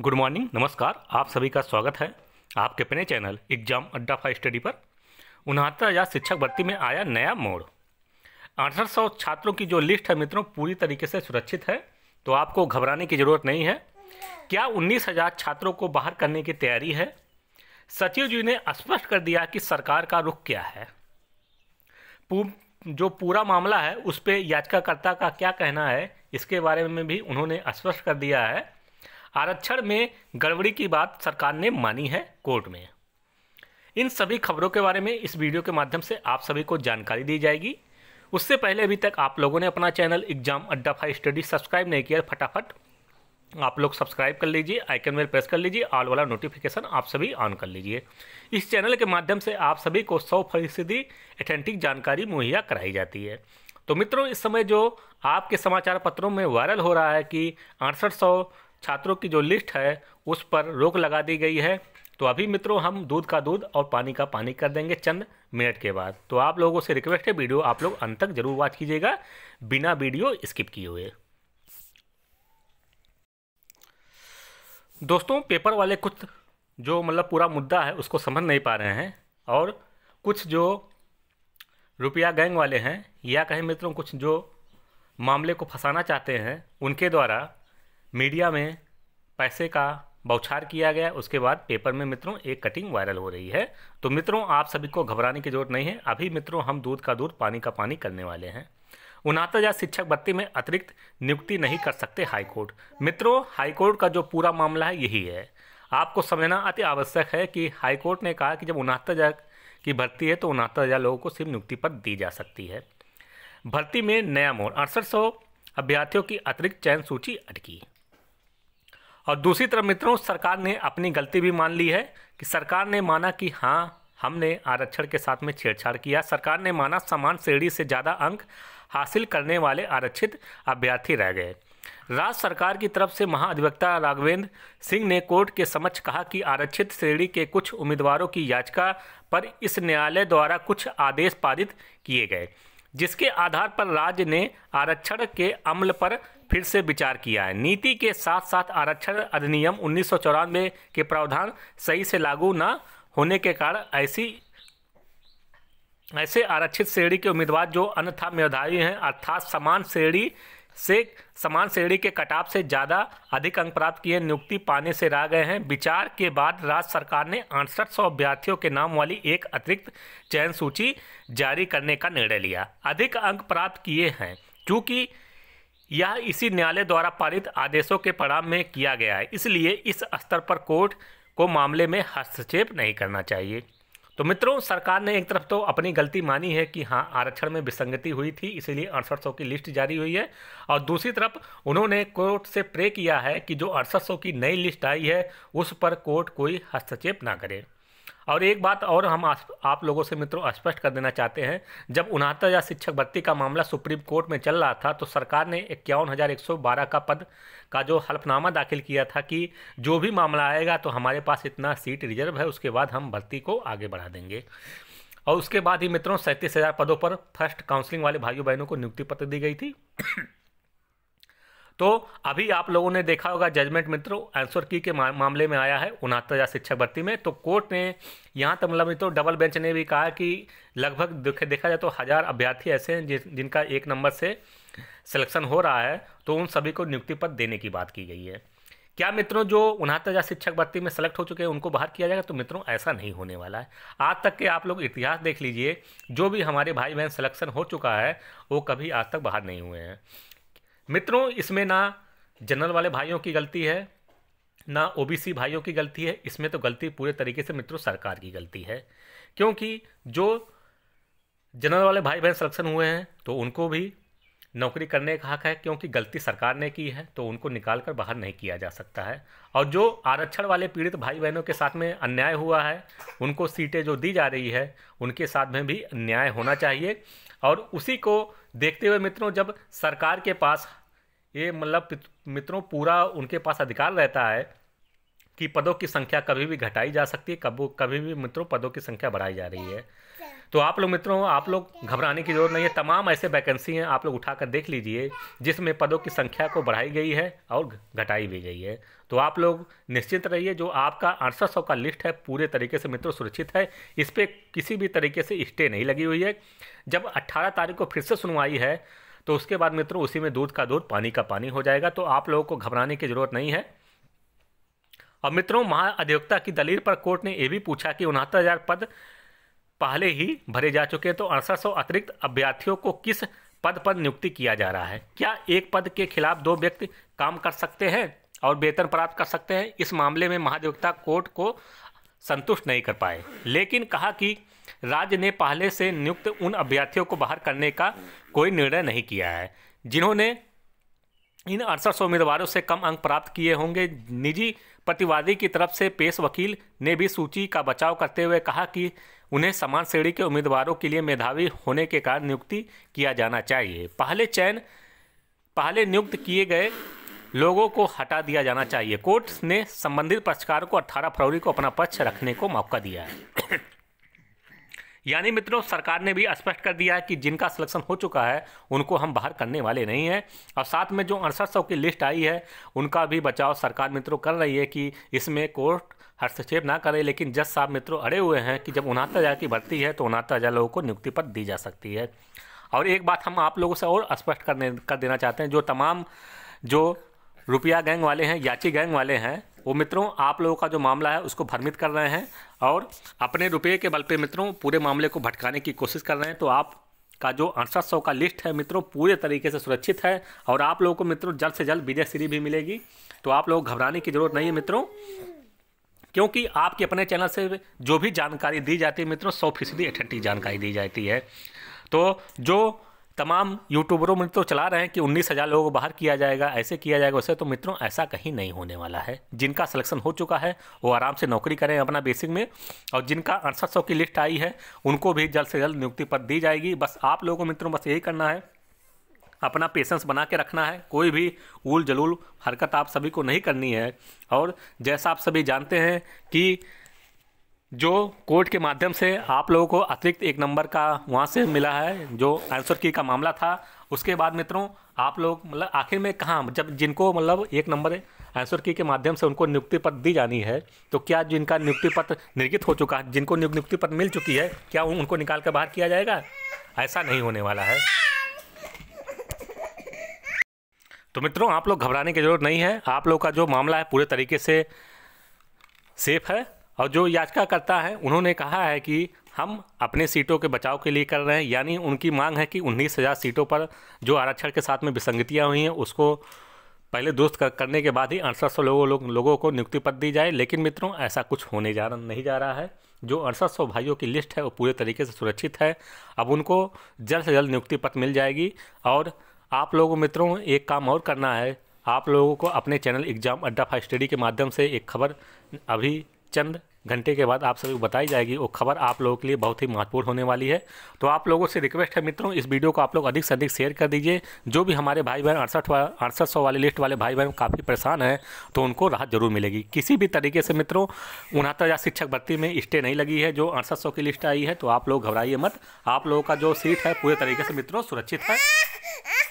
good morning नमस्कार आप सभी का स्वागत है आपके अपने channel exam Adda five study पर उनहत्तर हज़ार शिक्षक भर्ती में आया नया मोड़ अड़सठ सौ छात्रों की जो लिस्ट है मित्रों पूरी तरीके से सुरक्षित है तो आपको घबराने की ज़रूरत नहीं है क्या उन्नीस हज़ार छात्रों को बाहर करने की तैयारी है सचिव जी ने स्पष्ट कर दिया कि सरकार का रुख क्या है पू जो पूरा मामला है उस पर याचिकाकर्ता का क्या कहना है इसके बारे में भी उन्होंने स्पष्ट कर दिया है आरक्षण में गड़बड़ी की बात सरकार ने मानी है कोर्ट में इन सभी खबरों के बारे में इस वीडियो के माध्यम से आप सभी को जानकारी दी जाएगी उससे पहले अभी तक आप लोगों ने अपना channel exam Adda five study subscribe नहीं किया फटाफट आप लोग सब्सक्राइब कर लीजिए आइकन में प्रेस कर लीजिए ऑल वाला नोटिफिकेशन आप सभी ऑन कर लीजिए इस चैनल के माध्यम से आप सभी को सौ फीसदी अथेंटिक जानकारी मुहैया कराई जाती है तो मित्रों इस समय जो आपके समाचार पत्रों में वायरल हो रहा है कि अड़सठ सौ छात्रों की जो लिस्ट है उस पर रोक लगा दी गई है तो अभी मित्रों हम दूध का दूध और पानी का पानी कर देंगे चंद मिनट के बाद तो आप लोगों से रिक्वेस्ट है वीडियो आप लोग अंत तक जरूर वॉच कीजिएगा बिना वीडियो स्किप किए हुए दोस्तों पेपर वाले कुछ जो मतलब पूरा मुद्दा है उसको समझ नहीं पा रहे हैं और कुछ जो रुपया गैंग वाले हैं या कहें मित्रों कुछ जो मामले को फंसाना चाहते हैं उनके द्वारा मीडिया में पैसे का बौछार किया गया उसके बाद पेपर में मित्रों एक कटिंग वायरल हो रही है तो मित्रों आप सभी को घबराने की जरूरत नहीं है अभी मित्रों हम दूध का दूध पानी का पानी करने वाले हैं उनहत्तर हजार शिक्षक भर्ती में अतिरिक्त नियुक्ति नहीं कर सकते हाईकोर्ट मित्रों हाईकोर्ट का जो पूरा मामला है यही है आपको समझना अति आवश्यक है कि हाईकोर्ट ने कहा कि जब उनहत्तर हजार की भर्ती है तो उनहत्तर हजार लोगों को सिर्फ नियुक्ति पर दी जा सकती है भर्ती में नया मोड़ अड़सठ सौ अभ्यर्थियों की अतिरिक्त चयन सूची अटकी और दूसरी तरफ मित्रों सरकार ने अपनी गलती भी मान ली है कि सरकार ने माना कि हाँ हमने आरक्षण के साथ में छेड़छाड़ किया सरकार ने माना समान श्रेणी से ज़्यादा अंक हासिल करने वाले आरक्षित अभ्यर्थी रह गए राज्य सरकार की तरफ से महाधिवक्ता राघवेंद्र सिंह ने कोर्ट के समक्ष कहा कि आरक्षित श्रेणी के कुछ उम्मीदवारों की याचिका पर इस न्यायालय द्वारा कुछ आदेश पारित किए गए जिसके आधार पर राज्य ने आरक्षण के अमल पर फिर से विचार किया है नीति के साथ साथ आरक्षण अधिनियम उन्नीस के प्रावधान सही से लागू न होने के कारण ऐसी ऐसे आरक्षित श्रेणी के उम्मीदवार जो अन्यथा मेधावी हैं अर्थात समान श्रेणी से समान श्रेणी के कटाप से ज़्यादा अधिक अंक प्राप्त किए नियुक्ति पाने से रह गए हैं विचार के बाद राज्य सरकार ने अड़सठ सौ अभ्यर्थियों के नाम वाली एक अतिरिक्त चयन सूची जारी करने का निर्णय लिया अधिक अंक प्राप्त किए हैं क्योंकि यह इसी न्यायालय द्वारा पारित आदेशों के परिणाम में किया गया है इसलिए इस स्तर पर कोर्ट को मामले में हस्तक्षेप नहीं करना चाहिए तो मित्रों सरकार ने एक तरफ तो अपनी गलती मानी है कि हाँ आरक्षण में विसंगति हुई थी इसीलिए अड़सठ की लिस्ट जारी हुई है और दूसरी तरफ उन्होंने कोर्ट से प्रे किया है कि जो अड़सठ की नई लिस्ट आई है उस पर कोर्ट कोई हस्तक्षेप ना करे और एक बात और हम आप लोगों से मित्रों स्पष्ट कर देना चाहते हैं जब उनहत्तर हज़ार शिक्षक भर्ती का मामला सुप्रीम कोर्ट में चल रहा था तो सरकार ने इक्यावन हज़ार एक सौ बारह का पद का जो हल्फनामा दाखिल किया था कि जो भी मामला आएगा तो हमारे पास इतना सीट रिजर्व है उसके बाद हम भर्ती को आगे बढ़ा देंगे और उसके बाद ही मित्रों सैंतीस हज़ार पदों पर फर्स्ट काउंसलिंग वाले भाइयों बहनों को नियुक्ति पत्र दी गई थी तो अभी आप लोगों ने देखा होगा जजमेंट मित्रों आंसर की के मामले में आया है उनहत्तर हज़ार शिक्षक भर्ती में तो कोर्ट ने यहाँ तक मतलब मित्रों डबल बेंच ने भी कहा कि लगभग देखा जाए तो हज़ार अभ्यर्थी ऐसे हैं जिन, जिनका एक नंबर से सिलेक्शन हो रहा है तो उन सभी को नियुक्ति पद देने की बात की गई है क्या मित्रों जो उनहत्तर हज़ार शिक्षक भर्ती में सेलेक्ट हो चुके हैं उनको बाहर किया जाएगा तो मित्रों ऐसा नहीं होने वाला है आज तक के आप लोग इतिहास देख लीजिए जो भी हमारे भाई बहन सिलेक्शन हो चुका है वो कभी आज तक बाहर नहीं हुए हैं मित्रों इसमें ना जनरल वाले भाइयों की गलती है ना ओबीसी भाइयों की गलती है इसमें तो गलती पूरे तरीके से मित्रों सरकार की गलती है क्योंकि जो जनरल वाले भाई बहन सलेक्शन हुए हैं तो उनको भी नौकरी करने का हक है क्योंकि गलती सरकार ने की है तो उनको निकाल कर बाहर नहीं किया जा सकता है और जो आरक्षण वाले पीड़ित भाई बहनों के साथ में अन्याय हुआ है उनको सीटें जो दी जा रही है उनके साथ में भी अन्याय होना चाहिए और उसी को देखते हुए मित्रों जब सरकार के पास ये मतलब मित्रों पूरा उनके पास अधिकार रहता है कि पदों की संख्या कभी भी घटाई जा सकती है कब कभी भी मित्रों पदों की संख्या बढ़ाई जा रही है तो आप लोग मित्रों आप लोग घबराने की जरूरत नहीं है तमाम ऐसे वैकेंसी हैं आप लोग उठाकर देख लीजिए जिसमें पदों की संख्या को बढ़ाई गई है और घटाई भी गई है तो आप लोग निश्चिंत रहिए जो आपका अड़सठ सौ का लिस्ट है पूरे तरीके से मित्रों सुरक्षित है इस पर किसी भी तरीके से स्टे नहीं लगी हुई है जब अट्ठारह तारीख को फिर से सुनवाई है तो उसके बाद मित्रों उसी में दूध का दूध पानी का पानी हो जाएगा तो आप लोगों को घबराने की ज़रूरत नहीं है अब मित्रों महाअधिवक्ता की दलील पर कोर्ट ने यह भी पूछा कि उनहत्तर पद पहले ही भरे जा चुके हैं तो अड़सठ अतिरिक्त अभ्यर्थियों को किस पद पर नियुक्ति किया जा रहा है क्या एक पद के खिलाफ दो व्यक्ति काम कर सकते हैं और वेतन प्राप्त कर सकते हैं इस मामले में महाधिवक्ता कोर्ट को संतुष्ट नहीं कर पाए लेकिन कहा कि राज्य ने पहले से नियुक्त उन अभ्यर्थियों को बाहर करने का कोई निर्णय नहीं किया है जिन्होंने इन अड़सठ सौ उम्मीदवारों से कम अंक प्राप्त किए होंगे निजी प्रतिवादी की तरफ से पेश वकील ने भी सूची का बचाव करते हुए कहा कि उन्हें समान श्रेणी के उम्मीदवारों के लिए मेधावी होने के कारण नियुक्ति किया जाना चाहिए पहले चयन पहले नियुक्त किए गए लोगों को हटा दिया जाना चाहिए कोर्ट ने संबंधित पक्षकार को 18 फरवरी को अपना पक्ष रखने को मौका दिया है यानी मित्रों सरकार ने भी स्पष्ट कर दिया है कि जिनका सिलेक्शन हो चुका है उनको हम बाहर करने वाले नहीं हैं और साथ में जो अड़सठ की लिस्ट आई है उनका भी बचाव सरकार मित्रों कर रही है कि इसमें कोर्ट हस्तक्षेप ना करे लेकिन जज साहब मित्रों अड़े हुए हैं कि जब उनहत्तर हज़ार की भर्ती है तो उनहत्तर हज़ार लोगों को नियुक्ति पत्र दी जा सकती है और एक बात हम आप लोगों से और स्पष्ट करने कर देना चाहते हैं जो तमाम जो रुपया गैंग वाले हैं याची गैंग वाले हैं वो मित्रों आप लोगों का जो मामला है उसको भ्रमित कर रहे हैं और अपने रुपये के बल पे मित्रों पूरे मामले को भटकाने की कोशिश कर रहे हैं तो आप का जो अड़सठ सौ का लिस्ट है मित्रों पूरे तरीके से सुरक्षित है और आप लोगों को मित्रों जल्द से जल्द विजय श्री भी मिलेगी तो आप लोग घबराने की जरूरत नहीं है मित्रों क्योंकि आपके अपने चैनल से जो भी जानकारी दी जाती है मित्रों सौ फीसदी अठेंटिक जानकारी दी जाती है तो जो तमाम यूट्यूबरों में तो चला रहे हैं कि उन्नीस हज़ार लोगों को बाहर किया जाएगा ऐसे किया जाएगा वैसे तो मित्रों ऐसा कहीं नहीं होने वाला है जिनका सिलेक्शन हो चुका है वो आराम से नौकरी करें अपना बेसिक में और जिनका अड़सठ की लिस्ट आई है उनको भी जल्द से जल्द नियुक्ति पर दी जाएगी बस आप लोगों को मित्रों बस यही करना है अपना पेशेंस बना के रखना है कोई भी उल जलूल हरकत आप सभी को नहीं करनी है और जैसा आप सभी जानते हैं कि जो कोर्ट के माध्यम से आप लोगों को अतिरिक्त एक नंबर का वहाँ से मिला है जो आंसर की का मामला था उसके बाद मित्रों आप लोग मतलब आखिर में कहाँ जब जिनको मतलब एक नंबर आंसर की के माध्यम से उनको नियुक्ति पत्र दी जानी है तो क्या जिनका नियुक्ति पत्र निर्गित हो चुका है जिनको नियुक्ति पत्र मिल चुकी है क्या उन, उनको निकाल कर बाहर किया जाएगा ऐसा नहीं होने वाला है तो मित्रों आप लोग घबराने की जरूरत नहीं है आप लोग का जो मामला है पूरे तरीके से सेफ है और जो याचिकाकर्ता है उन्होंने कहा है कि हम अपने सीटों के बचाव के लिए कर रहे हैं यानी उनकी मांग है कि उन्नीस हज़ार सीटों पर जो आरक्षण के साथ में विसंगतियाँ हुई हैं उसको पहले दुरुस्त कर, करने के बाद ही अड़सठ सौ लोगों लोगों को नियुक्ति पद दी जाए लेकिन मित्रों ऐसा कुछ होने जा नहीं जा रहा है जो अड़सठ सौ भाइयों की लिस्ट है वो पूरे तरीके से सुरक्षित है अब उनको जल्द से जल्द नियुक्ति पत्र मिल जाएगी और आप लोगों मित्रों एक काम और करना है आप लोगों को अपने channel exam Adda five study के माध्यम से एक खबर अभी चंद घंटे के बाद आप सभी को बताई जाएगी वो खबर आप लोगों के लिए बहुत ही महत्वपूर्ण होने वाली है तो आप लोगों से रिक्वेस्ट है मित्रों इस वीडियो को आप लोग अधिक से अधिक शेयर कर दीजिए जो भी हमारे भाई बहन अड़सठ अड़सठ सौ वाले लिस्ट वाले भाई बहन काफ़ी परेशान हैं तो उनको राहत जरूर मिलेगी किसी भी तरीके से मित्रों उनहत्तर हज़ार शिक्षक भर्ती में स्टे नहीं लगी है जो अड़सठ की लिस्ट आई है तो आप लोग घबराइए मत आप लोगों का जो सीट है पूरे तरीके से मित्रों सुरक्षित है